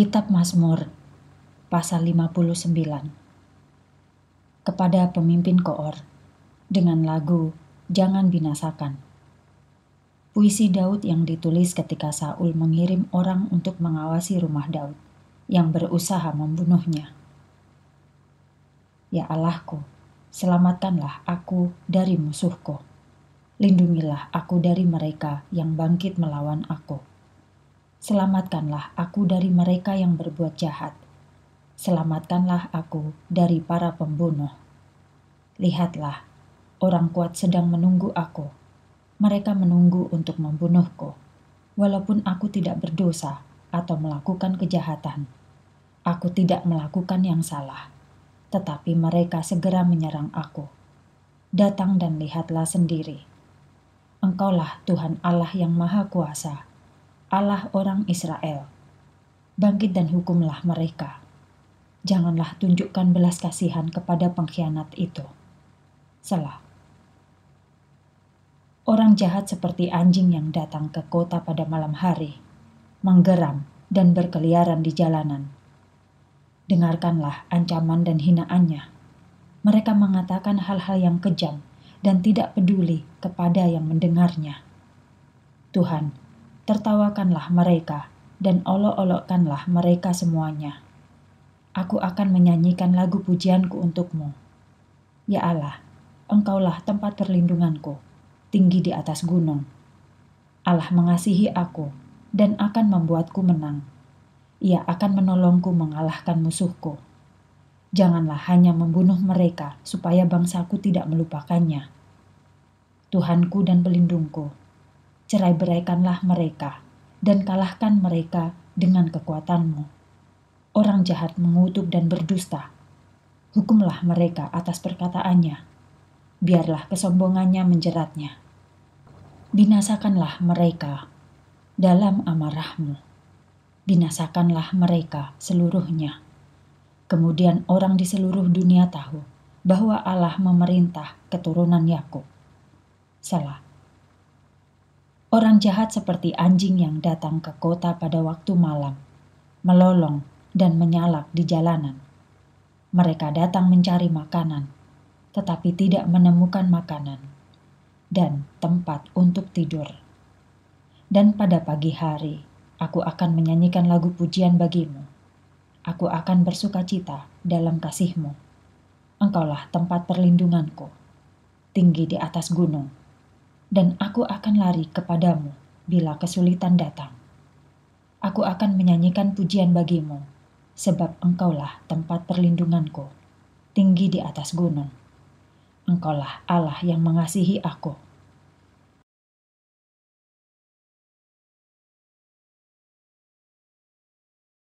Kitab Mazmur pasal 59 kepada pemimpin Koor dengan lagu Jangan Binasakan. Puisi Daud yang ditulis ketika Saul mengirim orang untuk mengawasi rumah Daud yang berusaha membunuhnya. Ya Allahku, selamatkanlah aku dari musuhku. Lindungilah aku dari mereka yang bangkit melawan aku. Selamatkanlah aku dari mereka yang berbuat jahat. Selamatkanlah aku dari para pembunuh. Lihatlah, orang kuat sedang menunggu aku. Mereka menunggu untuk membunuhku, walaupun aku tidak berdosa atau melakukan kejahatan. Aku tidak melakukan yang salah, tetapi mereka segera menyerang aku. Datang dan lihatlah sendiri. Engkaulah Tuhan Allah yang Maha Kuasa Allah orang Israel. Bangkit dan hukumlah mereka. Janganlah tunjukkan belas kasihan kepada pengkhianat itu. Selah. Orang jahat seperti anjing yang datang ke kota pada malam hari, menggeram dan berkeliaran di jalanan. Dengarkanlah ancaman dan hinaannya. Mereka mengatakan hal-hal yang kejam dan tidak peduli kepada yang mendengarnya. Tuhan tertawakanlah mereka dan olok-olokkanlah mereka semuanya. Aku akan menyanyikan lagu pujianku untukmu. Ya Allah, engkaulah tempat perlindunganku, tinggi di atas gunung. Allah mengasihi aku dan akan membuatku menang. Ia akan menolongku mengalahkan musuhku. Janganlah hanya membunuh mereka supaya bangsaku tidak melupakannya. Tuhanku dan pelindungku, cerai beraikanlah mereka, dan kalahkan mereka dengan kekuatanmu. Orang jahat mengutuk dan berdusta. Hukumlah mereka atas perkataannya. Biarlah kesombongannya menjeratnya. Binasakanlah mereka dalam amarahmu. Binasakanlah mereka seluruhnya. Kemudian orang di seluruh dunia tahu bahwa Allah memerintah keturunan Yakub. Salah Orang jahat seperti anjing yang datang ke kota pada waktu malam, melolong dan menyalak di jalanan. Mereka datang mencari makanan, tetapi tidak menemukan makanan dan tempat untuk tidur. Dan pada pagi hari, aku akan menyanyikan lagu pujian bagimu. Aku akan bersuka cita dalam kasihmu. Engkaulah tempat perlindunganku, tinggi di atas gunung dan aku akan lari kepadamu bila kesulitan datang. Aku akan menyanyikan pujian bagimu, sebab engkaulah tempat perlindunganku, tinggi di atas gunung. Engkaulah Allah yang mengasihi aku.